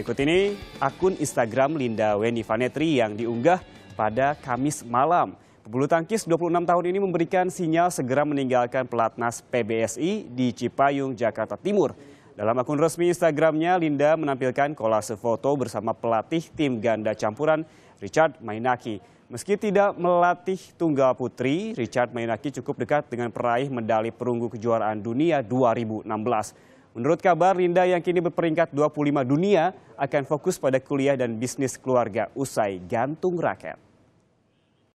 Berikut ini akun Instagram Linda Weni Vanetri yang diunggah pada Kamis malam. Pebulu tangkis 26 tahun ini memberikan sinyal segera meninggalkan pelatnas PBSI di Cipayung, Jakarta Timur. Dalam akun resmi Instagramnya, Linda menampilkan kolase foto bersama pelatih tim ganda campuran Richard Mainaki. Meski tidak melatih tunggal putri, Richard Mainaki cukup dekat dengan peraih medali perunggu kejuaraan dunia 2016. Menurut kabar, Rinda yang kini berperingkat 25 dunia akan fokus pada kuliah dan bisnis keluarga usai gantung raket.